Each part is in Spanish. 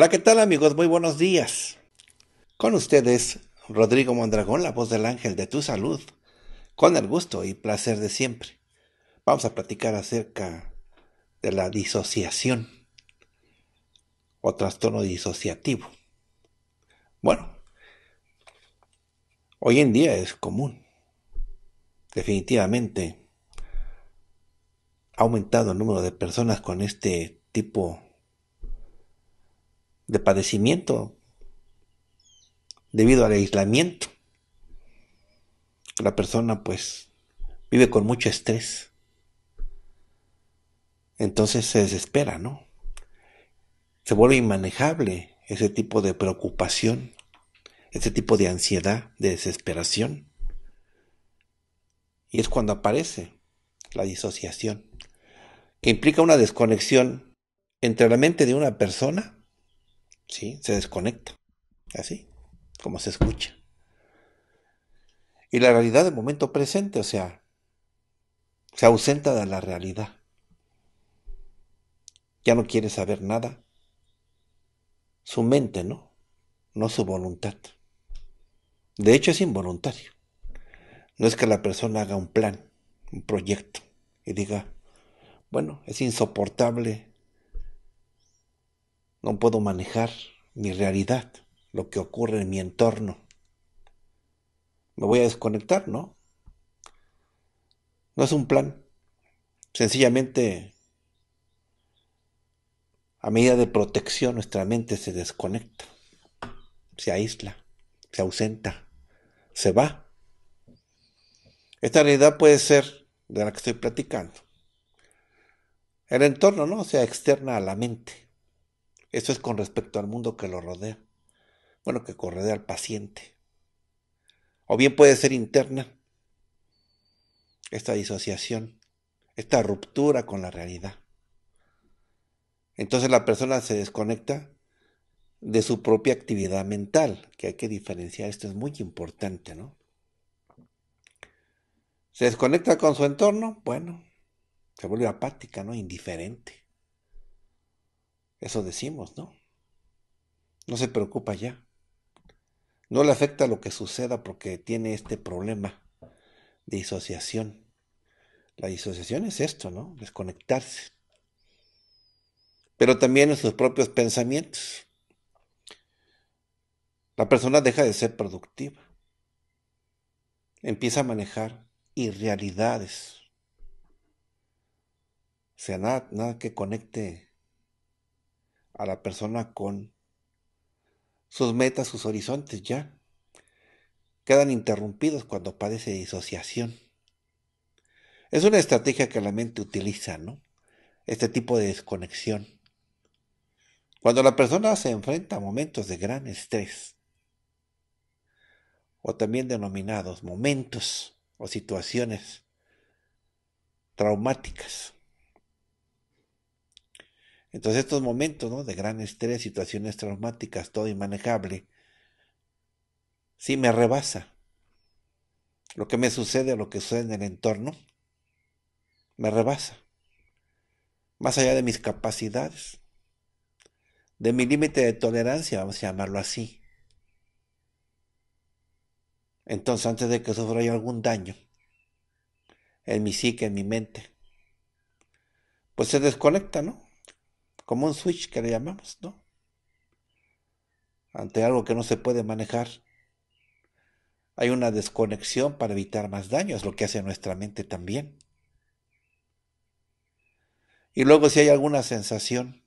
Hola, ¿qué tal amigos? Muy buenos días. Con ustedes, Rodrigo Mondragón, la voz del ángel de tu salud, con el gusto y placer de siempre. Vamos a platicar acerca de la disociación o trastorno disociativo. Bueno, hoy en día es común. Definitivamente ha aumentado el número de personas con este tipo de de padecimiento debido al aislamiento. La persona pues vive con mucho estrés. Entonces se desespera, ¿no? Se vuelve inmanejable ese tipo de preocupación, ese tipo de ansiedad, de desesperación. Y es cuando aparece la disociación, que implica una desconexión entre la mente de una persona ¿sí? Se desconecta, así como se escucha. Y la realidad del momento presente, o sea, se ausenta de la realidad. Ya no quiere saber nada. Su mente, ¿no? No su voluntad. De hecho, es involuntario. No es que la persona haga un plan, un proyecto, y diga, bueno, es insoportable no puedo manejar mi realidad, lo que ocurre en mi entorno. Me voy a desconectar, ¿no? No es un plan. Sencillamente, a medida de protección, nuestra mente se desconecta, se aísla, se ausenta, se va. Esta realidad puede ser de la que estoy platicando. El entorno no sea externa a la mente. Esto es con respecto al mundo que lo rodea. Bueno, que corredea al paciente. O bien puede ser interna. Esta disociación, esta ruptura con la realidad. Entonces la persona se desconecta de su propia actividad mental, que hay que diferenciar, esto es muy importante, ¿no? Se desconecta con su entorno, bueno, se vuelve apática, ¿no? Indiferente. Eso decimos, ¿no? No se preocupa ya. No le afecta lo que suceda porque tiene este problema de disociación. La disociación es esto, ¿no? Desconectarse. Pero también en sus propios pensamientos. La persona deja de ser productiva. Empieza a manejar irrealidades. O sea, nada, nada que conecte a la persona con sus metas, sus horizontes ya. Quedan interrumpidos cuando padece disociación. Es una estrategia que la mente utiliza, ¿no? Este tipo de desconexión. Cuando la persona se enfrenta a momentos de gran estrés, o también denominados momentos o situaciones traumáticas, entonces estos momentos ¿no? de gran estrés, situaciones traumáticas, todo inmanejable, sí me rebasa. Lo que me sucede lo que sucede en el entorno, me rebasa. Más allá de mis capacidades, de mi límite de tolerancia, vamos a llamarlo así. Entonces antes de que sufra yo algún daño en mi psique, en mi mente, pues se desconecta, ¿no? como un switch que le llamamos, ¿no? Ante algo que no se puede manejar. Hay una desconexión para evitar más daño, es lo que hace nuestra mente también. Y luego si hay alguna sensación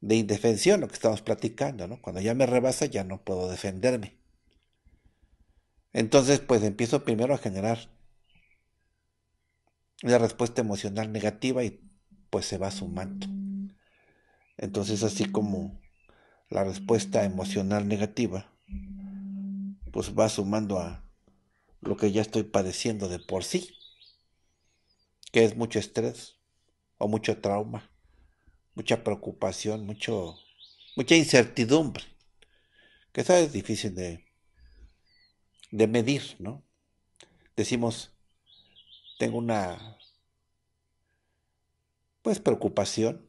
de indefensión, lo que estamos platicando, ¿no? Cuando ya me rebasa ya no puedo defenderme. Entonces, pues empiezo primero a generar la respuesta emocional negativa y pues se va sumando. Entonces, así como la respuesta emocional negativa, pues va sumando a lo que ya estoy padeciendo de por sí, que es mucho estrés o mucho trauma, mucha preocupación, mucho, mucha incertidumbre, que esa es difícil de, de medir, ¿no? Decimos, tengo una, pues, preocupación,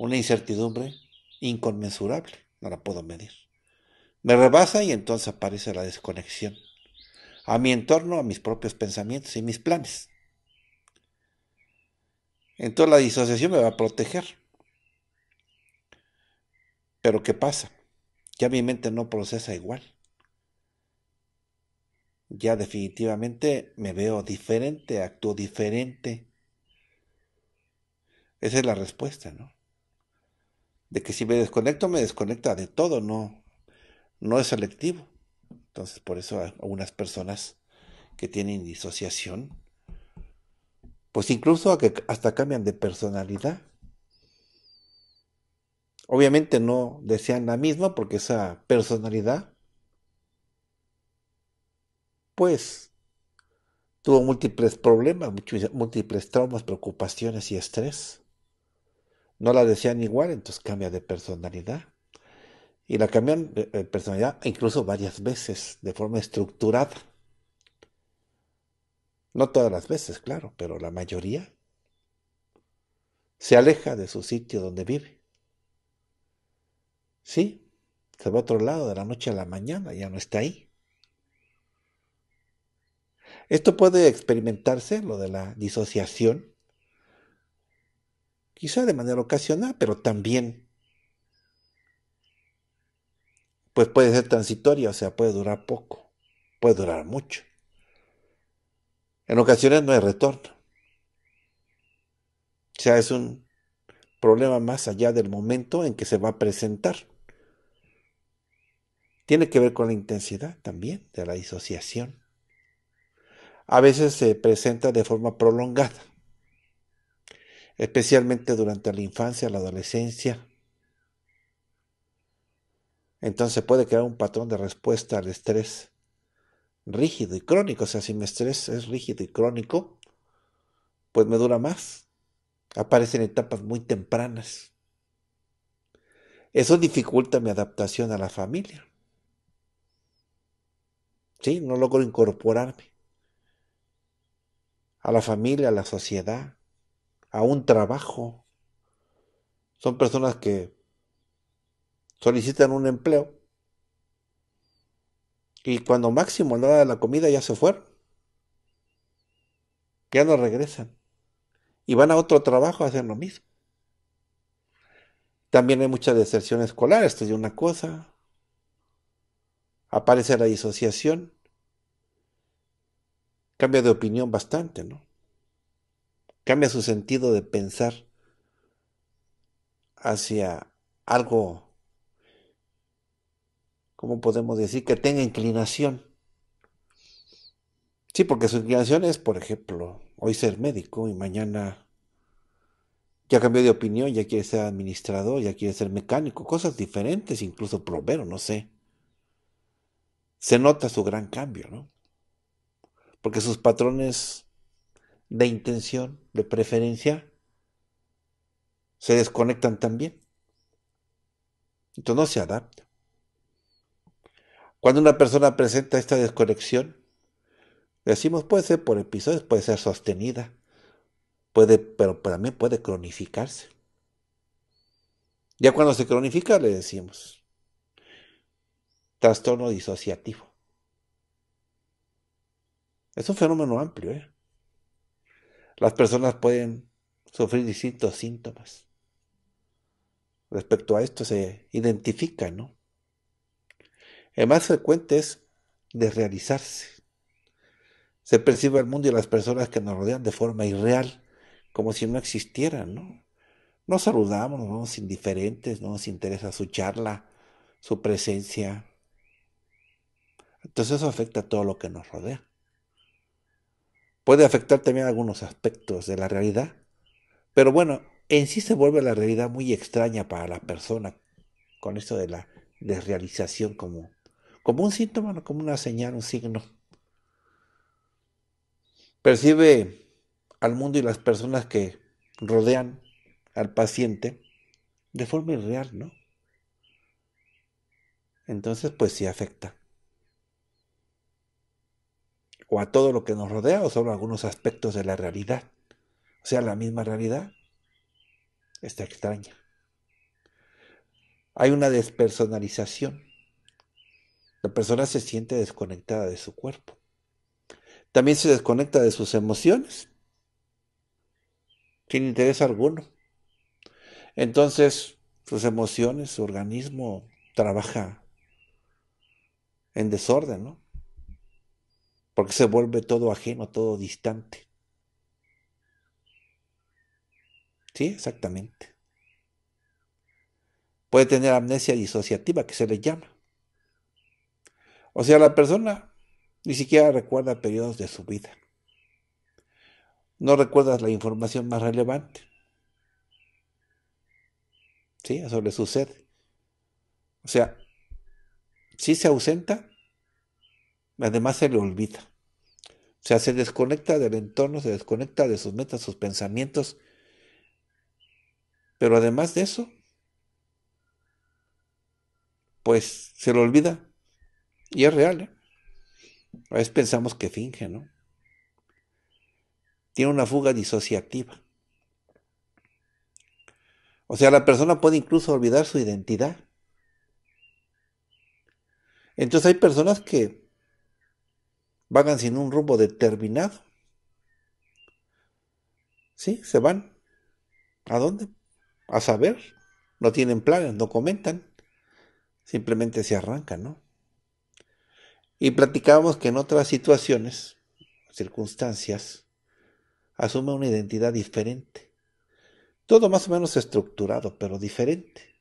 una incertidumbre inconmensurable, no la puedo medir. Me rebasa y entonces aparece la desconexión a mi entorno, a mis propios pensamientos y mis planes. Entonces la disociación me va a proteger. Pero ¿qué pasa? Ya mi mente no procesa igual. Ya definitivamente me veo diferente, actúo diferente. Esa es la respuesta, ¿no? de que si me desconecto, me desconecta de todo, no, no es selectivo. Entonces, por eso algunas personas que tienen disociación, pues incluso hasta cambian de personalidad. Obviamente no desean la misma porque esa personalidad, pues, tuvo múltiples problemas, múltiples traumas, preocupaciones y estrés no la desean igual, entonces cambia de personalidad. Y la cambian de personalidad incluso varias veces, de forma estructurada. No todas las veces, claro, pero la mayoría se aleja de su sitio donde vive. Sí, se va a otro lado de la noche a la mañana, ya no está ahí. Esto puede experimentarse, lo de la disociación, quizá de manera ocasional, pero también pues puede ser transitoria, o sea, puede durar poco, puede durar mucho. En ocasiones no hay retorno. O sea, es un problema más allá del momento en que se va a presentar. Tiene que ver con la intensidad también de la disociación. A veces se presenta de forma prolongada especialmente durante la infancia, la adolescencia. Entonces puede crear un patrón de respuesta al estrés rígido y crónico. O sea, si mi estrés es rígido y crónico, pues me dura más. Aparecen etapas muy tempranas. Eso dificulta mi adaptación a la familia. Sí, no logro incorporarme a la familia, a la sociedad a un trabajo. Son personas que solicitan un empleo y cuando máximo nada de la comida ya se fueron. Ya no regresan. Y van a otro trabajo a hacer lo mismo. También hay mucha deserción escolar, esto es una cosa. Aparece la disociación. Cambia de opinión bastante, ¿no? cambia su sentido de pensar hacia algo, ¿cómo podemos decir? Que tenga inclinación. Sí, porque su inclinación es, por ejemplo, hoy ser médico y mañana ya cambió de opinión, ya quiere ser administrador, ya quiere ser mecánico, cosas diferentes, incluso plomero, no sé. Se nota su gran cambio, ¿no? Porque sus patrones de intención, de preferencia, se desconectan también. Entonces no se adapta. Cuando una persona presenta esta desconexión, decimos puede ser por episodios, puede ser sostenida, puede, pero también puede cronificarse. Ya cuando se cronifica le decimos trastorno disociativo. Es un fenómeno amplio, ¿eh? Las personas pueden sufrir distintos síntomas. Respecto a esto se identifica, ¿no? El más frecuente es desrealizarse. Se percibe al mundo y a las personas que nos rodean de forma irreal, como si no existieran, ¿no? Nos saludamos, nos vamos indiferentes, no nos interesa su charla, su presencia. Entonces eso afecta a todo lo que nos rodea. Puede afectar también algunos aspectos de la realidad, pero bueno, en sí se vuelve la realidad muy extraña para la persona con esto de la desrealización como, como un síntoma, como una señal, un signo. Percibe al mundo y las personas que rodean al paciente de forma irreal, ¿no? Entonces, pues sí afecta o a todo lo que nos rodea o solo a algunos aspectos de la realidad. O sea, la misma realidad está extraña. Hay una despersonalización. La persona se siente desconectada de su cuerpo. También se desconecta de sus emociones. Sin interés alguno. Entonces, sus emociones, su organismo trabaja en desorden, ¿no? porque se vuelve todo ajeno, todo distante. Sí, exactamente. Puede tener amnesia disociativa, que se le llama. O sea, la persona ni siquiera recuerda periodos de su vida. No recuerda la información más relevante. Sí, eso le sucede. O sea, si se ausenta, además se le olvida. O sea, se desconecta del entorno, se desconecta de sus metas, sus pensamientos. Pero además de eso, pues se lo olvida. Y es real. ¿eh? A veces pensamos que finge, ¿no? Tiene una fuga disociativa. O sea, la persona puede incluso olvidar su identidad. Entonces hay personas que vagan sin un rumbo determinado. ¿Sí? Se van. ¿A dónde? A saber. No tienen planes, no comentan. Simplemente se arrancan, ¿no? Y platicábamos que en otras situaciones, circunstancias, asume una identidad diferente. Todo más o menos estructurado, pero diferente.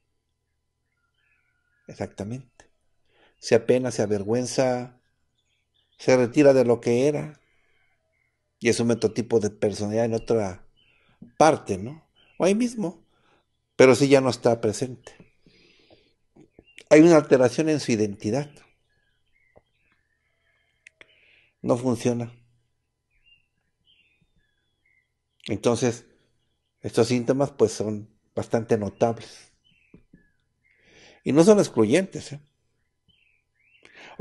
Exactamente. Se apena, se avergüenza, se retira de lo que era y es un metotipo de personalidad en otra parte, ¿no? O ahí mismo, pero sí ya no está presente. Hay una alteración en su identidad. No funciona. Entonces, estos síntomas pues son bastante notables. Y no son excluyentes. ¿eh?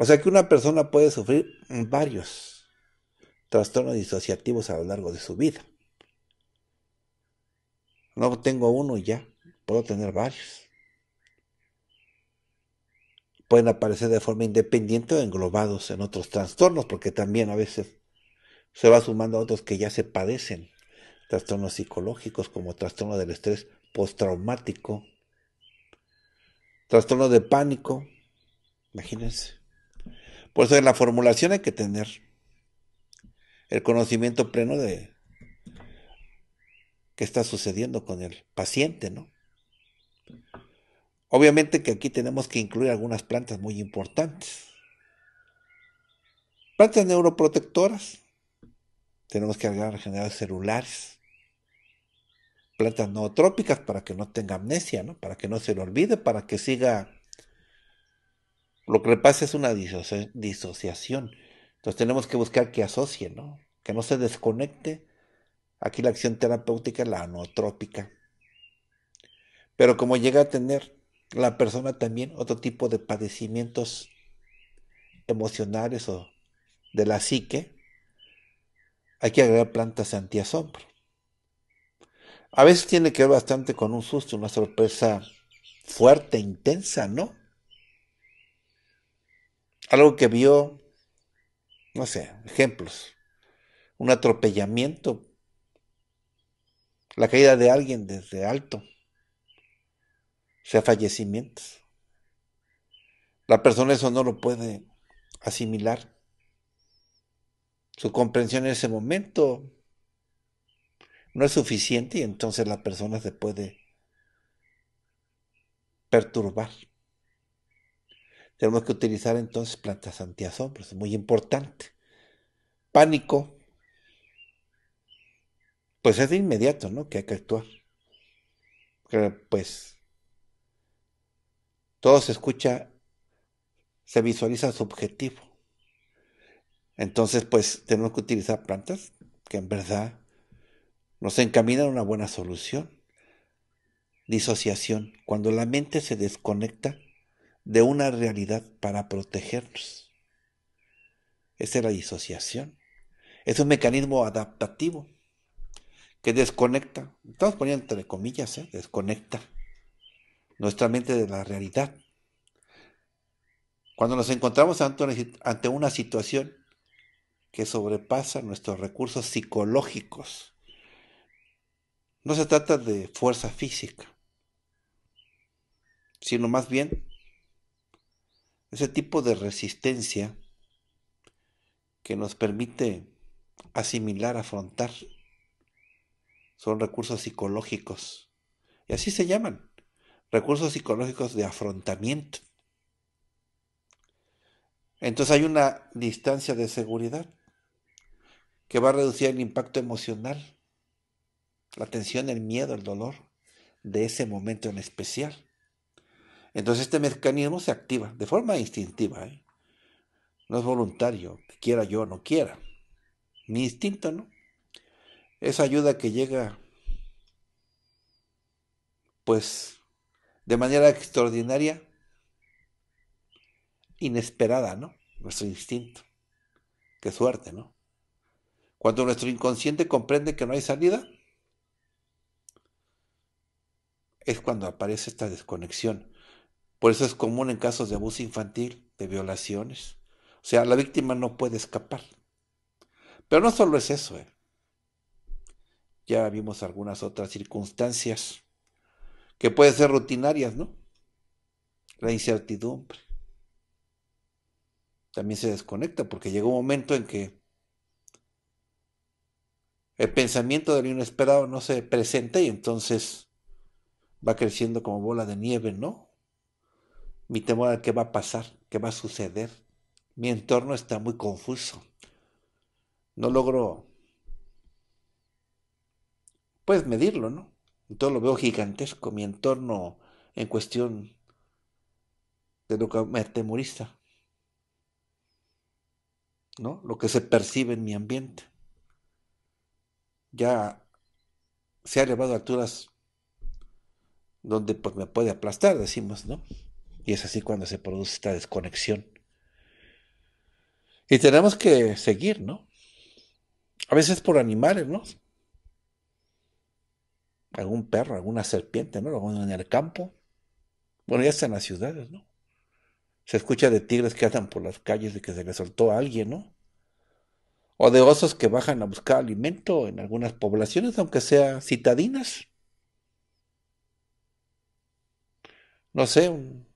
O sea que una persona puede sufrir varios trastornos disociativos a lo largo de su vida. No tengo uno y ya, puedo tener varios. Pueden aparecer de forma independiente o englobados en otros trastornos, porque también a veces se va sumando a otros que ya se padecen, trastornos psicológicos como trastorno del estrés postraumático, trastorno de pánico, imagínense. Por eso en la formulación hay que tener el conocimiento pleno de qué está sucediendo con el paciente, ¿no? Obviamente que aquí tenemos que incluir algunas plantas muy importantes. Plantas neuroprotectoras. Tenemos que agregar generadores celulares. Plantas nootrópicas para que no tenga amnesia, ¿no? Para que no se le olvide, para que siga lo que le pasa es una disociación. Entonces tenemos que buscar que asocie, ¿no? Que no se desconecte. Aquí la acción terapéutica es la anotrópica. Pero como llega a tener la persona también otro tipo de padecimientos emocionales o de la psique, hay que agregar plantas antiasombro. A veces tiene que ver bastante con un susto, una sorpresa fuerte, intensa, ¿no? algo que vio, no sé, ejemplos, un atropellamiento, la caída de alguien desde alto, o sea, fallecimientos. La persona eso no lo puede asimilar. Su comprensión en ese momento no es suficiente y entonces la persona se puede perturbar. Tenemos que utilizar entonces plantas antiasombros, es muy importante. Pánico, pues es de inmediato, ¿no? Que hay que actuar. pues todo se escucha, se visualiza su objetivo Entonces, pues tenemos que utilizar plantas que en verdad nos encaminan a una buena solución. Disociación, cuando la mente se desconecta de una realidad para protegernos. Esa es la disociación. Es un mecanismo adaptativo que desconecta, estamos poniendo entre comillas, ¿eh? desconecta nuestra mente de la realidad. Cuando nos encontramos ante una situación que sobrepasa nuestros recursos psicológicos, no se trata de fuerza física, sino más bien ese tipo de resistencia que nos permite asimilar, afrontar. Son recursos psicológicos. Y así se llaman. Recursos psicológicos de afrontamiento. Entonces hay una distancia de seguridad que va a reducir el impacto emocional, la tensión, el miedo, el dolor de ese momento en especial. Entonces este mecanismo se activa de forma instintiva. ¿eh? No es voluntario, quiera yo no quiera. Mi instinto, ¿no? Esa ayuda que llega, pues, de manera extraordinaria, inesperada, ¿no? Nuestro instinto. Qué suerte, ¿no? Cuando nuestro inconsciente comprende que no hay salida, es cuando aparece esta desconexión por eso es común en casos de abuso infantil, de violaciones. O sea, la víctima no puede escapar. Pero no solo es eso. ¿eh? Ya vimos algunas otras circunstancias que pueden ser rutinarias, ¿no? La incertidumbre. También se desconecta porque llega un momento en que el pensamiento del inesperado no se presenta y entonces va creciendo como bola de nieve, ¿no? mi temor a qué va a pasar, qué va a suceder. Mi entorno está muy confuso. No logro, pues, medirlo, ¿no? Entonces lo veo gigantesco, mi entorno en cuestión de lo que me atemoriza, ¿no? Lo que se percibe en mi ambiente. Ya se ha elevado a alturas donde pues me puede aplastar, decimos, ¿no? Y es así cuando se produce esta desconexión. Y tenemos que seguir, ¿no? A veces por animales, ¿no? Algún perro, alguna serpiente, ¿no? Lo en el campo. Bueno, ya está en las ciudades, ¿no? Se escucha de tigres que andan por las calles de que se les soltó a alguien, ¿no? O de osos que bajan a buscar alimento en algunas poblaciones, aunque sea citadinas. No sé, un,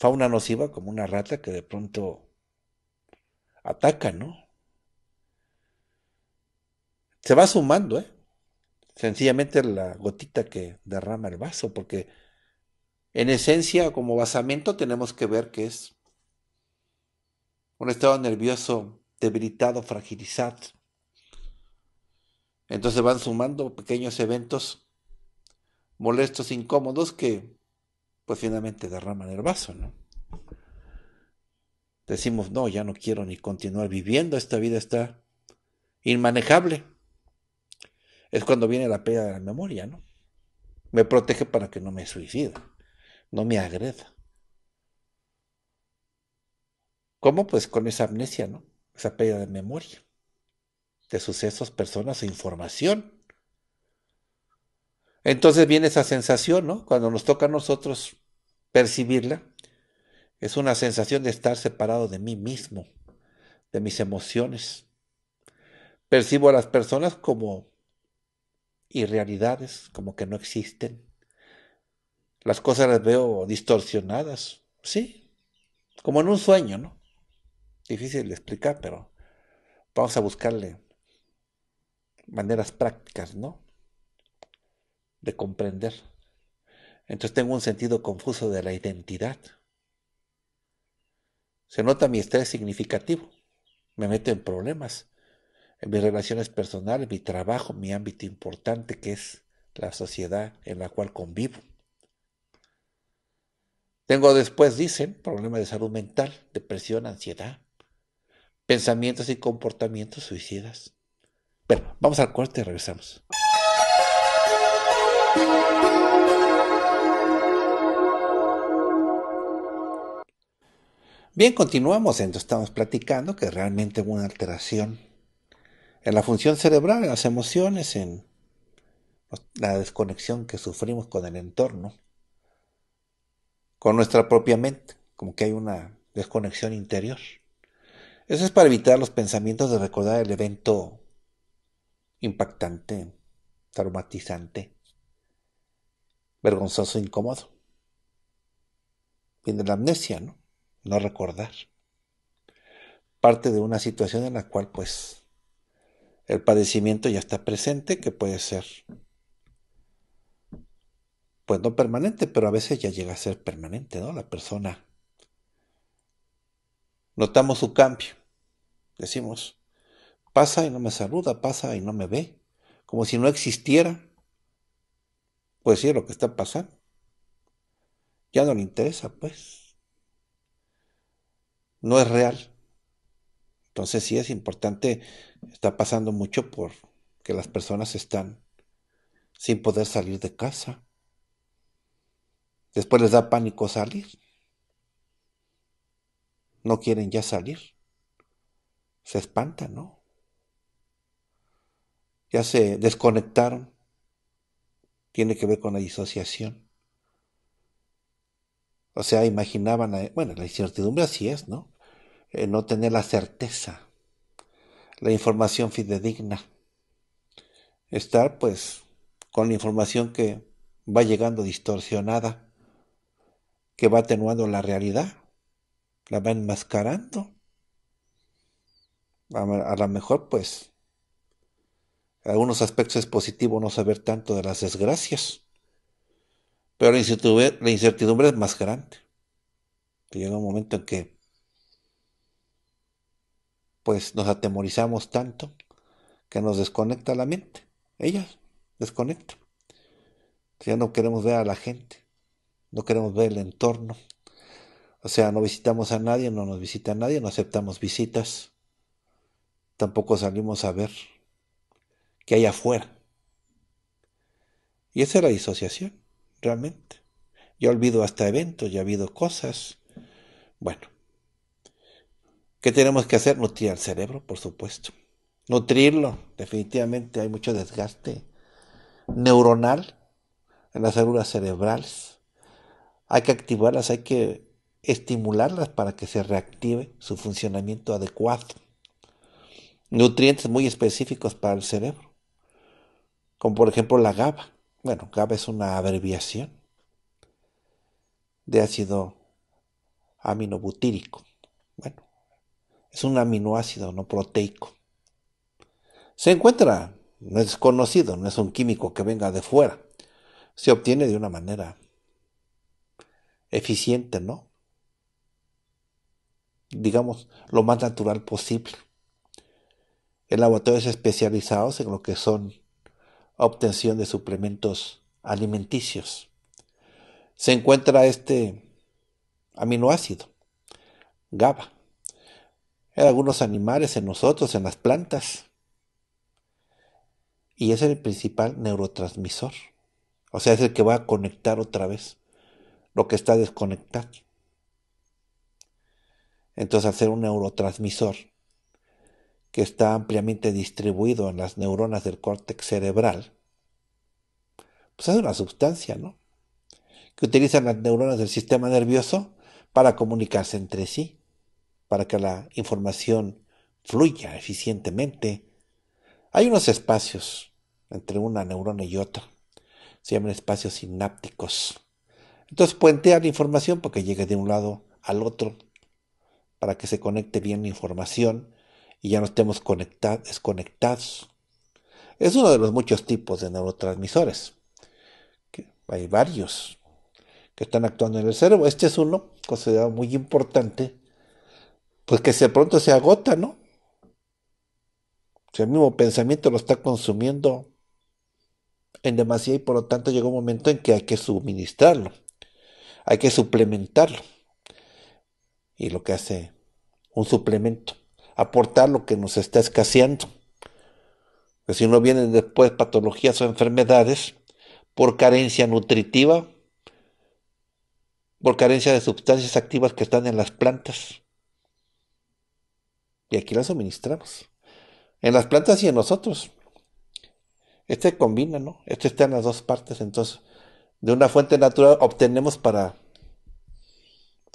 fauna nociva como una rata que de pronto ataca, ¿no? Se va sumando, ¿eh? Sencillamente la gotita que derrama el vaso, porque en esencia, como basamento, tenemos que ver que es un estado nervioso debilitado, fragilizado. Entonces van sumando pequeños eventos molestos, incómodos, que pues finalmente derrama el vaso, ¿no? Decimos, no, ya no quiero ni continuar viviendo, esta vida está inmanejable. Es cuando viene la pérdida de la memoria, ¿no? Me protege para que no me suicida, no me agreda. ¿Cómo? Pues con esa amnesia, ¿no? Esa pérdida de memoria, de sucesos, personas e información. Entonces viene esa sensación, ¿no? Cuando nos toca a nosotros percibirla es una sensación de estar separado de mí mismo, de mis emociones. Percibo a las personas como irrealidades, como que no existen. Las cosas las veo distorsionadas, sí, como en un sueño, ¿no? Difícil de explicar, pero vamos a buscarle maneras prácticas, ¿no? De comprender. Entonces tengo un sentido confuso de la identidad. Se nota mi estrés significativo. Me meto en problemas, en mis relaciones personales, mi trabajo, mi ámbito importante que es la sociedad en la cual convivo. Tengo después, dicen, problemas de salud mental, depresión, ansiedad, pensamientos y comportamientos suicidas. Pero vamos al corte y regresamos. Bien, continuamos. Entonces estamos platicando que realmente hubo una alteración en la función cerebral, en las emociones, en pues, la desconexión que sufrimos con el entorno, con nuestra propia mente, como que hay una desconexión interior. Eso es para evitar los pensamientos de recordar el evento impactante, traumatizante, vergonzoso, incómodo. Viene la amnesia, ¿no? no recordar. Parte de una situación en la cual pues el padecimiento ya está presente, que puede ser pues no permanente, pero a veces ya llega a ser permanente, ¿no? La persona. Notamos su cambio. Decimos, pasa y no me saluda, pasa y no me ve, como si no existiera. Pues sí, lo que está pasando. Ya no le interesa, pues no es real. Entonces sí es importante, está pasando mucho por que las personas están sin poder salir de casa. Después les da pánico salir. No quieren ya salir. Se espantan, ¿no? Ya se desconectaron. Tiene que ver con la disociación. O sea, imaginaban, eh, bueno, la incertidumbre así es, ¿no? Eh, no tener la certeza, la información fidedigna, estar pues con la información que va llegando distorsionada, que va atenuando la realidad, la va enmascarando. A, a lo mejor pues en algunos aspectos es positivo no saber tanto de las desgracias, pero la la incertidumbre es más grande. Llega un momento en que pues nos atemorizamos tanto que nos desconecta la mente. Ella desconecta. Ya no queremos ver a la gente, no queremos ver el entorno. O sea, no visitamos a nadie, no nos visita nadie, no aceptamos visitas. Tampoco salimos a ver qué hay afuera. Y esa es la disociación, realmente. Yo olvido hasta eventos, ya habido cosas. Bueno, ¿Qué tenemos que hacer? Nutrir al cerebro, por supuesto. Nutrirlo, definitivamente hay mucho desgaste neuronal en las células cerebrales. Hay que activarlas, hay que estimularlas para que se reactive su funcionamiento adecuado. Nutrientes muy específicos para el cerebro, como por ejemplo la GABA. Bueno, GABA es una abreviación de ácido aminobutírico. Bueno, es un aminoácido no proteico. Se encuentra, no es conocido, no es un químico que venga de fuera. Se obtiene de una manera eficiente, ¿no? Digamos, lo más natural posible. En es especializados en lo que son obtención de suplementos alimenticios. Se encuentra este aminoácido, GABA en algunos animales, en nosotros, en las plantas. Y es el principal neurotransmisor. O sea, es el que va a conectar otra vez lo que está desconectado. Entonces, hacer un neurotransmisor que está ampliamente distribuido en las neuronas del córtex cerebral, pues es una sustancia, ¿no? Que utilizan las neuronas del sistema nervioso para comunicarse entre sí para que la información fluya eficientemente, hay unos espacios entre una neurona y otra. Se llaman espacios sinápticos. Entonces puentea la información porque llegue de un lado al otro para que se conecte bien la información y ya no estemos desconectados. Es uno de los muchos tipos de neurotransmisores. hay varios que están actuando en el cerebro. Este es uno considerado muy importante pues que de pronto se agota, ¿no? Si el mismo pensamiento lo está consumiendo en demasía y por lo tanto llega un momento en que hay que suministrarlo, hay que suplementarlo. Y lo que hace un suplemento, aportar lo que nos está escaseando. Que pues si no vienen después patologías o enfermedades por carencia nutritiva, por carencia de sustancias activas que están en las plantas, y aquí la suministramos. En las plantas y en nosotros. Este combina, ¿no? Este está en las dos partes, entonces de una fuente natural obtenemos para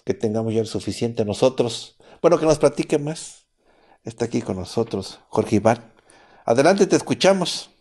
que tengamos ya el suficiente nosotros. Bueno, que nos platique más. Está aquí con nosotros Jorge Iván. Adelante, te escuchamos.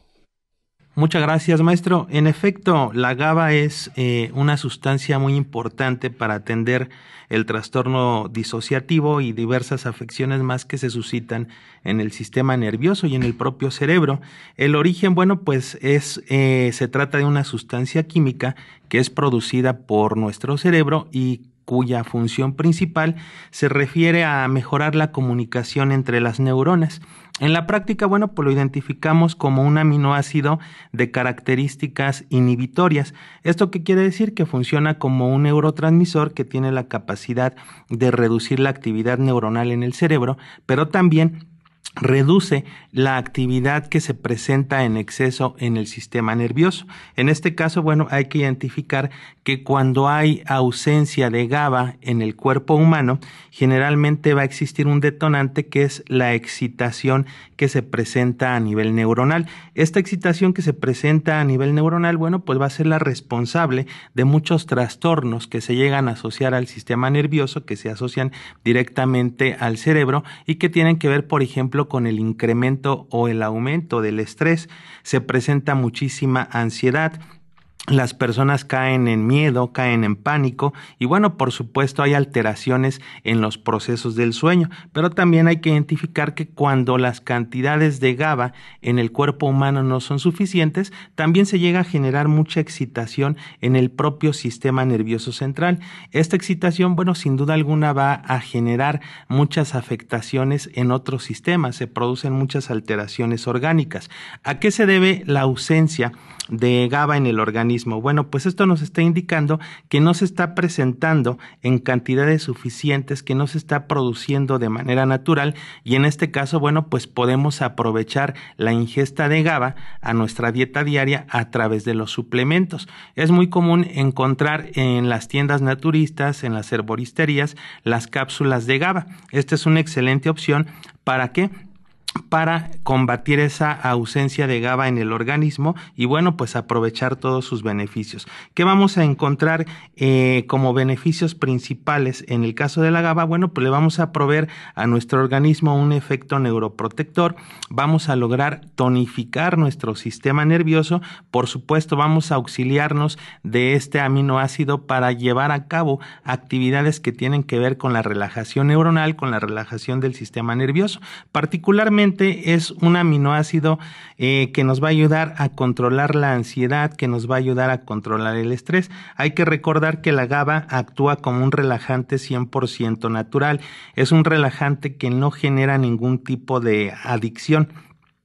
Muchas gracias, maestro. En efecto, la GABA es eh, una sustancia muy importante para atender el trastorno disociativo y diversas afecciones más que se suscitan en el sistema nervioso y en el propio cerebro. El origen, bueno, pues es, eh, se trata de una sustancia química que es producida por nuestro cerebro y cuya función principal se refiere a mejorar la comunicación entre las neuronas. En la práctica, bueno, pues lo identificamos como un aminoácido de características inhibitorias. ¿Esto qué quiere decir? Que funciona como un neurotransmisor que tiene la capacidad de reducir la actividad neuronal en el cerebro, pero también reduce la actividad que se presenta en exceso en el sistema nervioso. En este caso, bueno, hay que identificar que cuando hay ausencia de GABA en el cuerpo humano, generalmente va a existir un detonante que es la excitación que se presenta a nivel neuronal. Esta excitación que se presenta a nivel neuronal, bueno, pues va a ser la responsable de muchos trastornos que se llegan a asociar al sistema nervioso, que se asocian directamente al cerebro y que tienen que ver, por ejemplo, con el incremento o el aumento del estrés. Se presenta muchísima ansiedad, las personas caen en miedo, caen en pánico y bueno, por supuesto hay alteraciones en los procesos del sueño, pero también hay que identificar que cuando las cantidades de GABA en el cuerpo humano no son suficientes, también se llega a generar mucha excitación en el propio sistema nervioso central. Esta excitación, bueno, sin duda alguna va a generar muchas afectaciones en otros sistemas, se producen muchas alteraciones orgánicas. ¿A qué se debe la ausencia de GABA en el organismo. Bueno, pues esto nos está indicando que no se está presentando en cantidades suficientes, que no se está produciendo de manera natural y en este caso, bueno, pues podemos aprovechar la ingesta de GABA a nuestra dieta diaria a través de los suplementos. Es muy común encontrar en las tiendas naturistas, en las herboristerías, las cápsulas de GABA. Esta es una excelente opción para qué para combatir esa ausencia de GABA en el organismo y bueno, pues aprovechar todos sus beneficios. ¿Qué vamos a encontrar eh, como beneficios principales en el caso de la GABA? Bueno, pues le vamos a proveer a nuestro organismo un efecto neuroprotector, vamos a lograr tonificar nuestro sistema nervioso, por supuesto vamos a auxiliarnos de este aminoácido para llevar a cabo actividades que tienen que ver con la relajación neuronal, con la relajación del sistema nervioso, particularmente es un aminoácido eh, que nos va a ayudar a controlar la ansiedad, que nos va a ayudar a controlar el estrés. Hay que recordar que la GABA actúa como un relajante 100% natural. Es un relajante que no genera ningún tipo de adicción.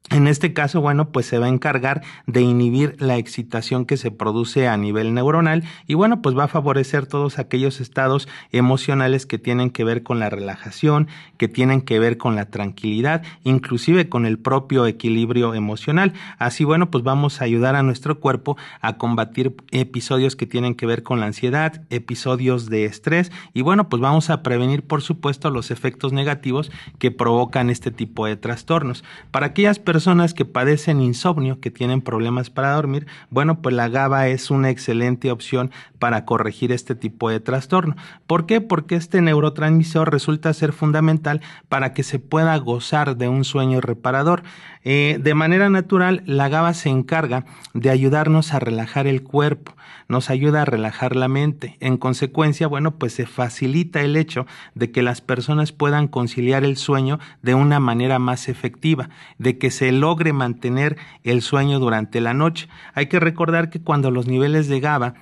En este caso, bueno, pues se va a encargar de inhibir la excitación que se produce a nivel neuronal y bueno, pues va a favorecer todos aquellos estados emocionales que tienen que ver con la relajación, que tienen que ver con la tranquilidad, inclusive con el propio equilibrio emocional. Así, bueno, pues vamos a ayudar a nuestro cuerpo a combatir episodios que tienen que ver con la ansiedad, episodios de estrés y bueno, pues vamos a prevenir, por supuesto, los efectos negativos que provocan este tipo de trastornos. Para aquellas personas personas que padecen insomnio, que tienen problemas para dormir, bueno, pues la GABA es una excelente opción para corregir este tipo de trastorno. ¿Por qué? Porque este neurotransmisor resulta ser fundamental para que se pueda gozar de un sueño reparador. Eh, de manera natural, la GABA se encarga de ayudarnos a relajar el cuerpo, nos ayuda a relajar la mente. En consecuencia, bueno, pues se facilita el hecho de que las personas puedan conciliar el sueño de una manera más efectiva, de que se logre mantener el sueño durante la noche. Hay que recordar que cuando los niveles de GABA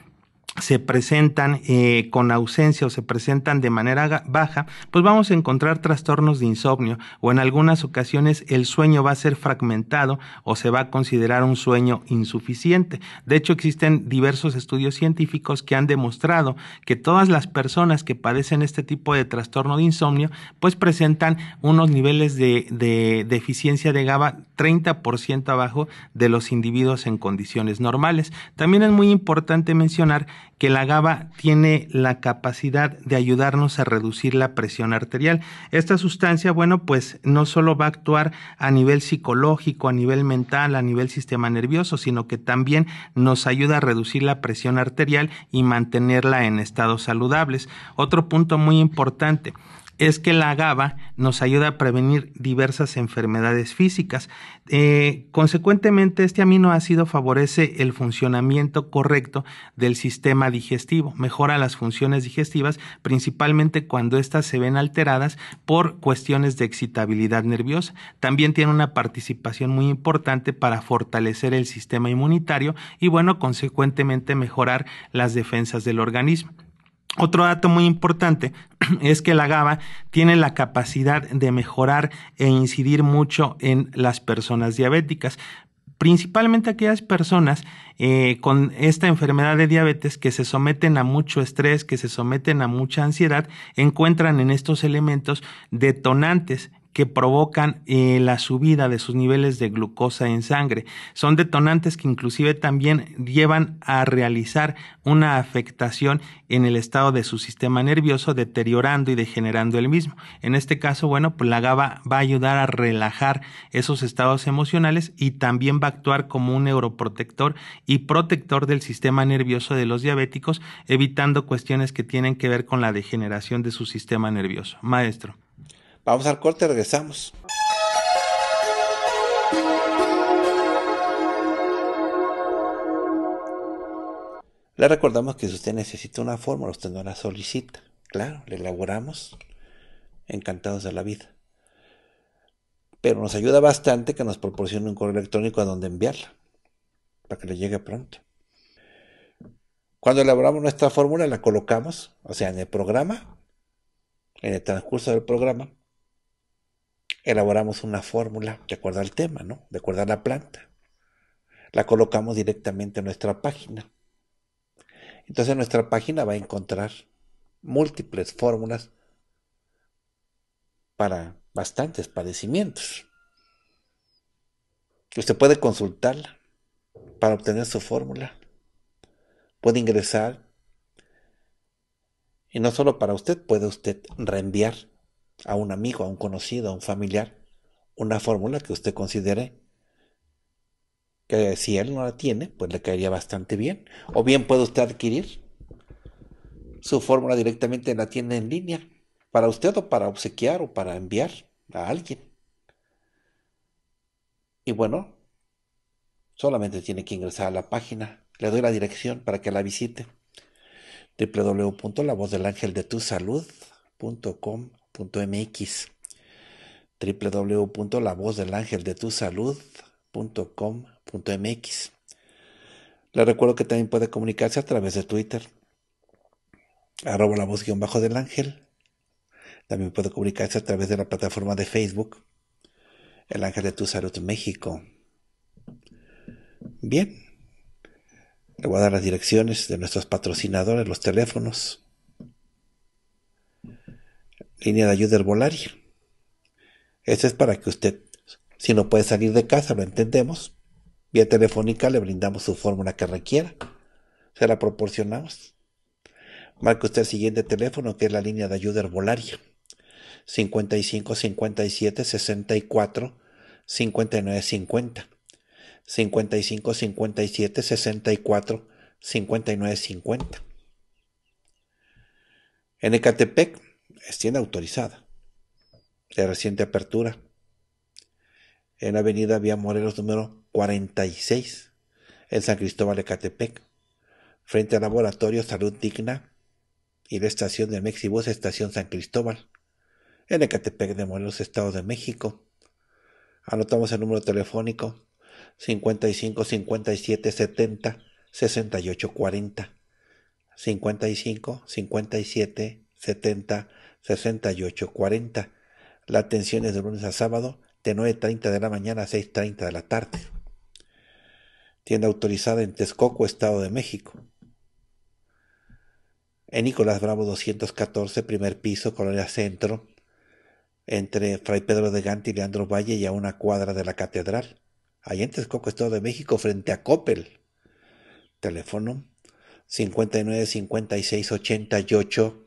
se presentan eh, con ausencia o se presentan de manera baja, pues vamos a encontrar trastornos de insomnio o en algunas ocasiones el sueño va a ser fragmentado o se va a considerar un sueño insuficiente. De hecho, existen diversos estudios científicos que han demostrado que todas las personas que padecen este tipo de trastorno de insomnio, pues presentan unos niveles de, de deficiencia de GABA 30% abajo de los individuos en condiciones normales. También es muy importante mencionar que la GABA tiene la capacidad de ayudarnos a reducir la presión arterial. Esta sustancia, bueno, pues no solo va a actuar a nivel psicológico, a nivel mental, a nivel sistema nervioso, sino que también nos ayuda a reducir la presión arterial y mantenerla en estados saludables. Otro punto muy importante, es que la GABA nos ayuda a prevenir diversas enfermedades físicas. Eh, consecuentemente, este aminoácido favorece el funcionamiento correcto del sistema digestivo, mejora las funciones digestivas, principalmente cuando éstas se ven alteradas por cuestiones de excitabilidad nerviosa. También tiene una participación muy importante para fortalecer el sistema inmunitario y, bueno, consecuentemente mejorar las defensas del organismo. Otro dato muy importante es que la GABA tiene la capacidad de mejorar e incidir mucho en las personas diabéticas, principalmente aquellas personas eh, con esta enfermedad de diabetes que se someten a mucho estrés, que se someten a mucha ansiedad, encuentran en estos elementos detonantes que provocan eh, la subida de sus niveles de glucosa en sangre. Son detonantes que inclusive también llevan a realizar una afectación en el estado de su sistema nervioso, deteriorando y degenerando el mismo. En este caso, bueno, pues la GABA va a ayudar a relajar esos estados emocionales y también va a actuar como un neuroprotector y protector del sistema nervioso de los diabéticos, evitando cuestiones que tienen que ver con la degeneración de su sistema nervioso. Maestro. Vamos al corte, regresamos. Le recordamos que si usted necesita una fórmula, usted no la solicita. Claro, la elaboramos encantados de la vida. Pero nos ayuda bastante que nos proporcione un correo electrónico a donde enviarla, para que le llegue pronto. Cuando elaboramos nuestra fórmula, la colocamos, o sea, en el programa, en el transcurso del programa, elaboramos una fórmula de acuerdo al tema, ¿no? De acuerdo a la planta. La colocamos directamente en nuestra página. Entonces nuestra página va a encontrar múltiples fórmulas para bastantes padecimientos. Usted puede consultarla para obtener su fórmula. Puede ingresar. Y no solo para usted, puede usted reenviar a un amigo, a un conocido, a un familiar, una fórmula que usted considere que si él no la tiene, pues le caería bastante bien. O bien puede usted adquirir su fórmula directamente la tiene en línea, para usted o para obsequiar o para enviar a alguien. Y bueno, solamente tiene que ingresar a la página. Le doy la dirección para que la visite. www.lavozdelangeldetusalud.com tu www.lavozdelangeldetusalud.com.mx Le recuerdo que también puede comunicarse a través de Twitter arroba la voz guión bajo del ángel también puede comunicarse a través de la plataforma de Facebook El Ángel de Tu Salud México bien le voy a dar las direcciones de nuestros patrocinadores los teléfonos línea de ayuda herbolaria. Esto es para que usted, si no puede salir de casa, lo entendemos, vía telefónica le brindamos su fórmula que requiera, se la proporcionamos. Marque usted el siguiente teléfono, que es la línea de ayuda herbolaria. 55 57 64 59 50. 55 57 64 59 50. En Ecatepec es autorizada, de reciente apertura, en la avenida Vía Morelos número 46, en San Cristóbal de Catepec, frente al Laboratorio Salud Digna y la estación de Mexibus Estación San Cristóbal, en Ecatepec de Morelos, Estado de México. Anotamos el número telefónico 55 57 70 68 40. 55 57 70 6840. La atención es de lunes a sábado, de 9.30 de la mañana a 6.30 de la tarde. Tienda autorizada en Texcoco, Estado de México. En Nicolás Bravo 214, primer piso, Colonia Centro, entre Fray Pedro de Gante y Leandro Valle y a una cuadra de la Catedral. ahí en Texcoco, Estado de México, frente a Coppel. Teléfono 59 56 88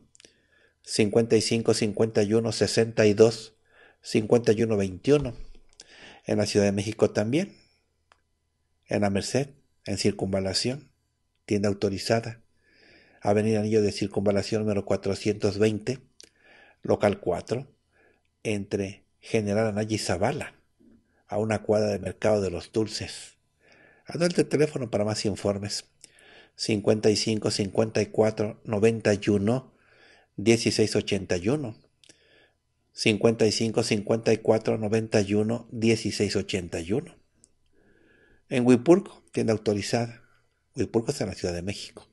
55 51 62 51 21. En la Ciudad de México también. En la Merced, en Circunvalación, tienda autorizada. Avenida Anillo de Circunvalación número 420, local 4, entre General Anaya y Zavala, a una cuadra de Mercado de los Dulces. Adelante el teléfono para más informes. 55 54 91 1681. 55 54 91 1681. En Huipulco, tienda autorizada. Huipulco está en la Ciudad de México.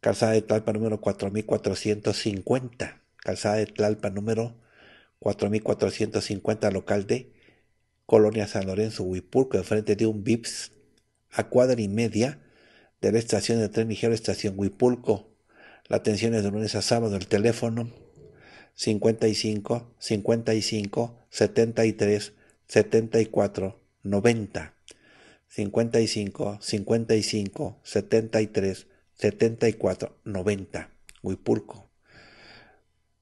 Calzada de Tlalpan número 4450. Calzada de Tlalpan número 4450, local de Colonia San Lorenzo, Huipulco enfrente de un VIPS, a cuadra y media de la estación de tren ligero Estación Huipulco la atención es de lunes a sábado. El teléfono 55 55 73 74 90. 55 55 73 74 90. Huipulco,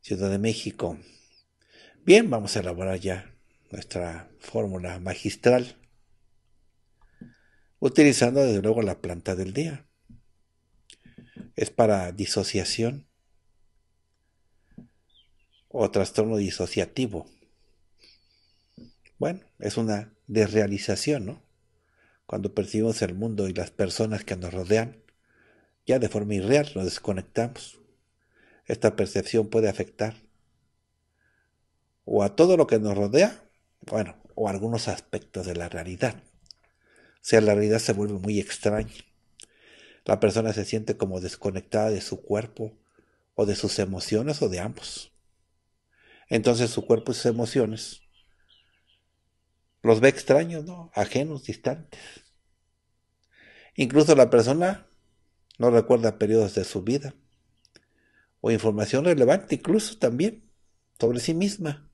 Ciudad de México. Bien, vamos a elaborar ya nuestra fórmula magistral, utilizando desde luego la planta del día es para disociación o trastorno disociativo. Bueno, es una desrealización, ¿no? Cuando percibimos el mundo y las personas que nos rodean, ya de forma irreal nos desconectamos. Esta percepción puede afectar o a todo lo que nos rodea, bueno, o a algunos aspectos de la realidad. O sea, la realidad se vuelve muy extraña. La persona se siente como desconectada de su cuerpo o de sus emociones o de ambos. Entonces su cuerpo y sus emociones los ve extraños, Ajenos, distantes. Incluso la persona no recuerda periodos de su vida o información relevante incluso también sobre sí misma.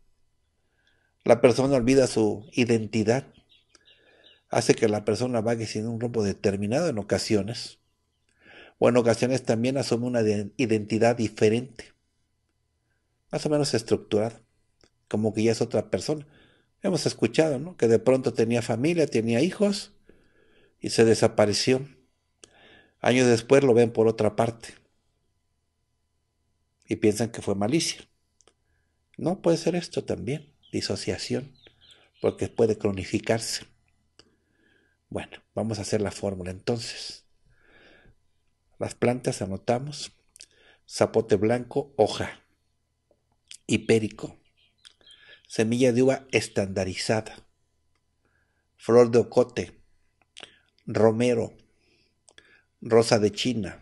La persona olvida su identidad, hace que la persona vague sin un rumbo determinado en ocasiones o en ocasiones también asume una identidad diferente, más o menos estructurada, como que ya es otra persona. Hemos escuchado, ¿no? Que de pronto tenía familia, tenía hijos y se desapareció. Años después lo ven por otra parte y piensan que fue malicia. No puede ser esto también, disociación, porque puede cronificarse. Bueno, vamos a hacer la fórmula entonces. Las plantas anotamos zapote blanco, hoja, hipérico, semilla de uva estandarizada, flor de ocote, romero, rosa de China.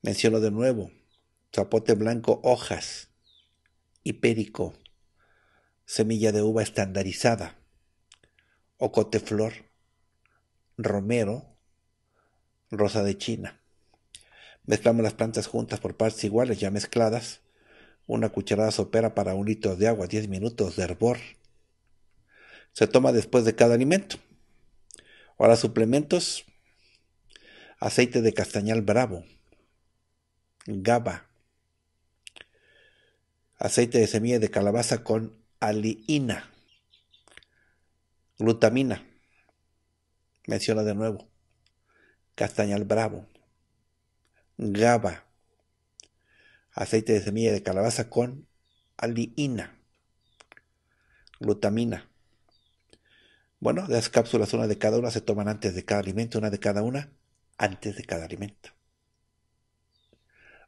Menciono de nuevo, zapote blanco, hojas, hipérico, semilla de uva estandarizada, ocote flor, romero, rosa de China. Mezclamos las plantas juntas por partes iguales ya mezcladas. Una cucharada sopera para un litro de agua, 10 minutos de hervor. Se toma después de cada alimento. Ahora suplementos. Aceite de castañal bravo. Gaba. Aceite de semilla de calabaza con aliina. Glutamina. Menciona de nuevo castañal bravo, gaba, aceite de semilla de calabaza con aliina, glutamina. Bueno, las cápsulas, una de cada una, se toman antes de cada alimento, una de cada una, antes de cada alimento.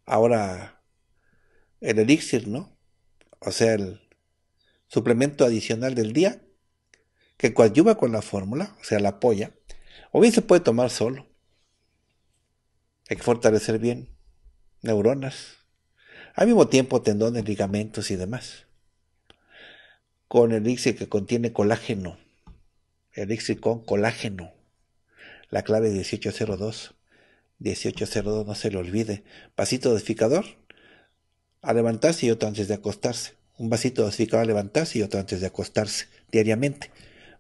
Ahora, el elixir, ¿no? O sea, el suplemento adicional del día que coadyuva con la fórmula, o sea, la polla, o bien se puede tomar solo. Hay que fortalecer bien neuronas. Al mismo tiempo tendones, ligamentos y demás. Con el elixir que contiene colágeno. Elixir con colágeno. La clave 1802. 1802, no se le olvide. Vasito dosificador a levantarse y otro antes de acostarse. Un vasito dosificador a levantarse y otro antes de acostarse diariamente.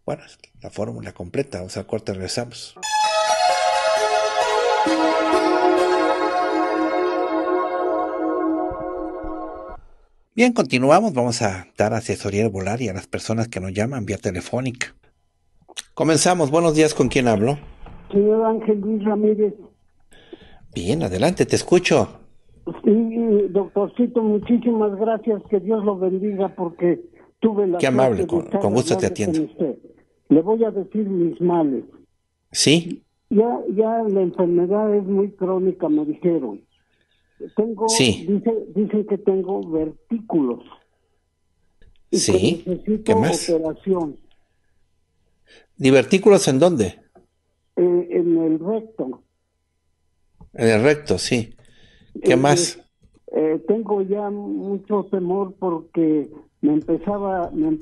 Bueno, la fórmula completa. Vamos al corte, regresamos. Bien, continuamos. Vamos a dar asesoría volar y a las personas que nos llaman vía telefónica. Comenzamos. Buenos días. ¿Con quién hablo? Señor Ángel Luis Ramírez. Bien, adelante. Te escucho. Sí, doctorcito, muchísimas gracias. Que Dios lo bendiga porque tuve la... Qué amable. Con, con, gusto te atiendo. Le voy a decir mis males. ¿Sí? Ya, ya la enfermedad es muy crónica, me dijeron. Tengo, dice, que tengo vertículos. sí. ¿Qué más? operación. ¿Divertículos en dónde? Eh, en el recto. En el recto, sí. ¿Qué eh, más? Eh, tengo ya mucho temor porque me empezaba, me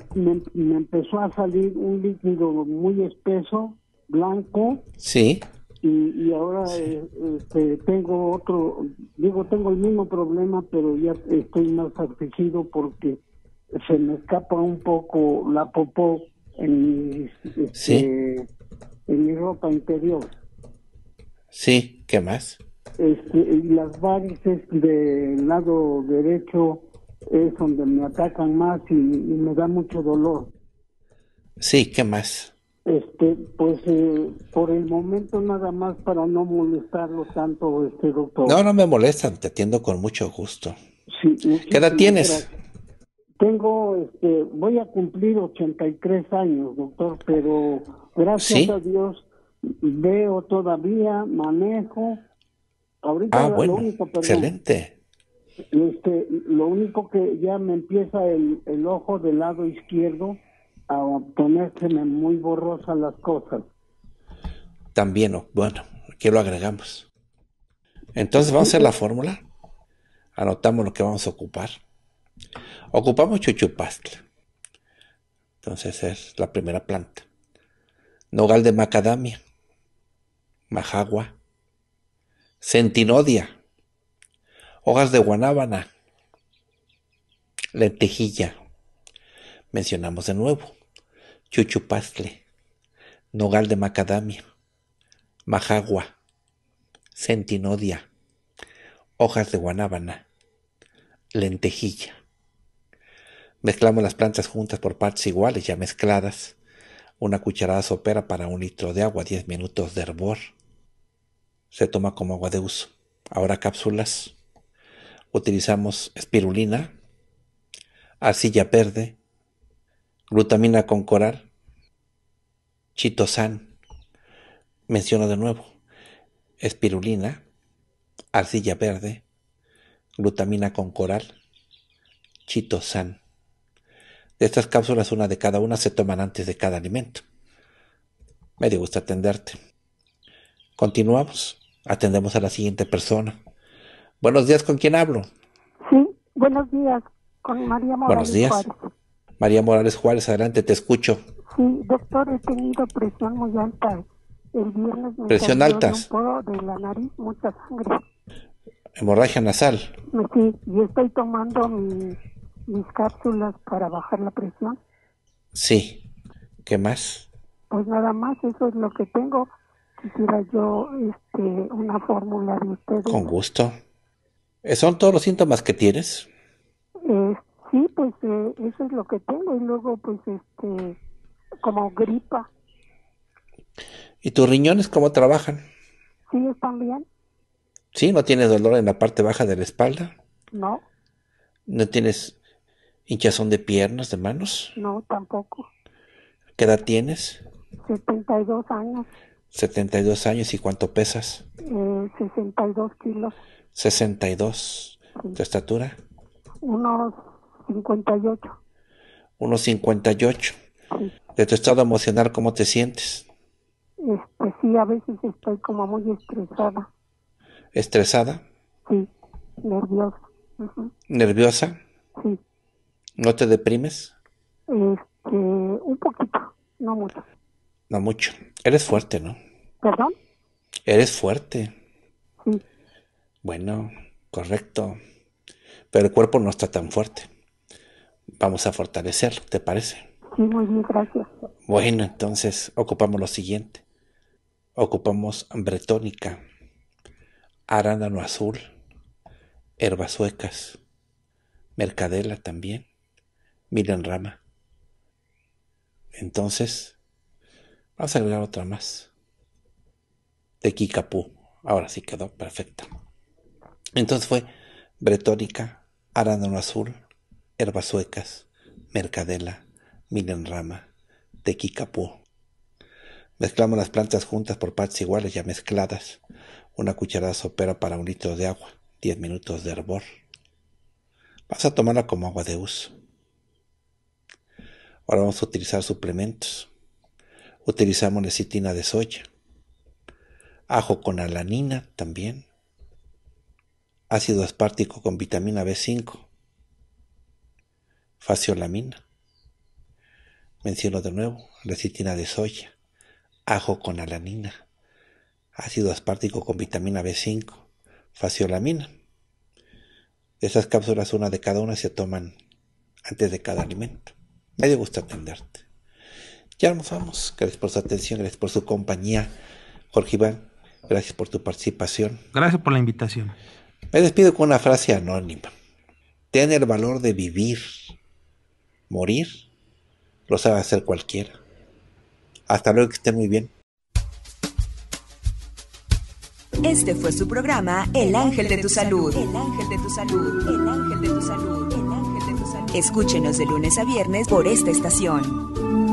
empezó a salir un líquido muy espeso, blanco. Sí y, ahora este, tengo otro, digo, tengo el mismo problema, pero ya estoy más afligido porque se me escapa un poco la popó en mi, este, en mi ropa interior. Sí, ¿qué más? Este, y las varices del lado derecho es donde me atacan más y, y me da mucho dolor. Sí, ¿qué más? Este, pues eh, por el momento nada más para no molestarlo tanto, este doctor. No, no me molestan, te atiendo con mucho gusto. Sí, ¿Qué edad tienes? Tengo, este, voy a cumplir 83 años, doctor, pero gracias a Dios veo todavía, manejo. Ahorita ah, lo único, perdón, excelente. Este, lo único que ya me empieza el, el ojo del lado izquierdo, a muy borrosas las cosas. También, bueno, aquí lo agregamos. Entonces vamos a hacer la fórmula. Anotamos lo que vamos a ocupar. Ocupamos chuchupastle Entonces es la primera planta. Nogal de macadamia. Majagua. Centinodia. Hojas de guanábana. Lentejilla. Mencionamos de nuevo. Chuchupastle, Nogal de Macadamia, Majagua, Centinodia, Hojas de Guanábana, Lentejilla. Mezclamos las plantas juntas por partes iguales ya mezcladas. Una cucharada sopera para un litro de agua, 10 minutos de hervor. Se toma como agua de uso. Ahora cápsulas. Utilizamos espirulina, arcilla verde, glutamina con coral, chitosan, menciono de nuevo, espirulina, arcilla verde, glutamina con coral, chitosan. De estas cápsulas, una de cada una se toman antes de cada alimento. Me dio gusto atenderte. Continuamos. Atendemos a la siguiente persona. Buenos días, ¿con quién hablo? Sí, buenos días, con María Morales. Buenos días. María Morales Juárez, adelante, te escucho. Sí, doctor, he tenido presión muy alta. El viernes me presión alta. un poco de la nariz, mucha sangre. Hemorragia nasal. Sí, y estoy tomando mis cápsulas para bajar la presión. Sí. ¿Qué más? Pues nada más, eso es lo que tengo. Quisiera yo este, una fórmula de ustedes. Con gusto. ¿Son todos los síntomas que tienes? Este, Sí, pues eh, eso es lo que tengo y luego pues este como gripa. ¿Y tus riñones cómo trabajan? Sí, están bien. ¿Sí? ¿No tienes dolor en la parte baja de la espalda? No. ¿No tienes hinchazón de piernas, de manos? No, tampoco. ¿Qué edad tienes? 72 años. 72 años y cuánto pesas? 62 eh, kilos. 62. Sí. ¿Tu estatura? Unos 58 1,58. Sí. De tu estado emocional, ¿cómo te sientes? Este, sí, a veces estoy como muy estresada. ¿Estresada? Sí, nerviosa. ¿Nerviosa? Sí. ¿No te deprimes? Este, un poquito, no mucho. No mucho. Eres fuerte, ¿no? ¿Perdón? Eres fuerte. Bueno, correcto. Pero el cuerpo no está tan fuerte vamos a fortalecerlo, ¿te parece? Sí, muy bien, gracias. Bueno, entonces ocupamos lo siguiente. Ocupamos bretónica, arándano azul, herbas suecas, mercadela también, milenrama. Entonces, vamos a agregar otra más. Tequicapú. Ahora sí quedó perfecta. Entonces fue bretónica, arándano azul, Herbas Suecas, Mercadela, Milenrama, Tequicapú. Mezclamos las plantas juntas por partes iguales ya mezcladas. Una cucharada sopera para un litro de agua, 10 minutos de hervor. Vas a tomarla como agua de uso. Ahora vamos a utilizar suplementos. Utilizamos lecitina de soya, ajo con alanina también, ácido aspartico con vitamina B5, faciolamina. Menciono de nuevo lecitina de soya, ajo con alanina, ácido aspartico con vitamina B5, faciolamina. Esas cápsulas, una de cada una, se toman antes de cada alimento. Me gusta atenderte. Ya nos vamos. Gracias por su atención, gracias por su compañía. Jorge Iván, gracias por tu participación. Gracias por la invitación. Me despido con una frase anónima. Ten el valor de vivir morir, lo sabe hacer cualquiera. Hasta luego, que esté muy bien. Este fue su programa El Ángel de tu Salud. El Ángel de tu Salud. El Ángel de tu Salud. El Ángel de tu Salud. Escúchenos de lunes a viernes por esta estación.